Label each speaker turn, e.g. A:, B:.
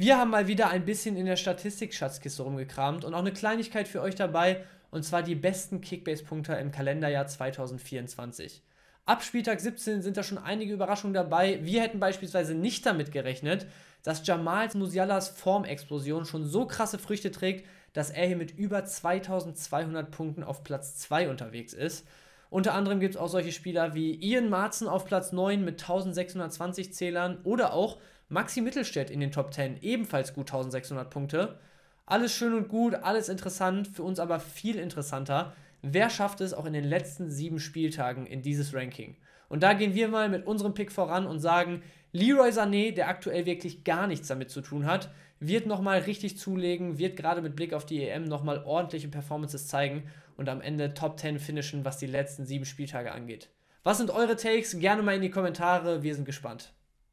A: Wir haben mal wieder ein bisschen in der Statistik-Schatzkiste rumgekramt und auch eine Kleinigkeit für euch dabei, und zwar die besten Kickbase-Punkter im Kalenderjahr 2024. Ab Spieltag 17 sind da schon einige Überraschungen dabei. Wir hätten beispielsweise nicht damit gerechnet, dass Jamals Musialas Formexplosion schon so krasse Früchte trägt, dass er hier mit über 2200 Punkten auf Platz 2 unterwegs ist. Unter anderem gibt es auch solche Spieler wie Ian Marzen auf Platz 9 mit 1620 Zählern oder auch Maxi Mittelstädt in den Top 10, ebenfalls gut 1600 Punkte. Alles schön und gut, alles interessant, für uns aber viel interessanter wer schafft es auch in den letzten sieben Spieltagen in dieses Ranking. Und da gehen wir mal mit unserem Pick voran und sagen, Leroy Sané, der aktuell wirklich gar nichts damit zu tun hat, wird nochmal richtig zulegen, wird gerade mit Blick auf die EM nochmal ordentliche Performances zeigen und am Ende Top 10 finishen, was die letzten sieben Spieltage angeht. Was sind eure Takes? Gerne mal in die Kommentare, wir sind gespannt.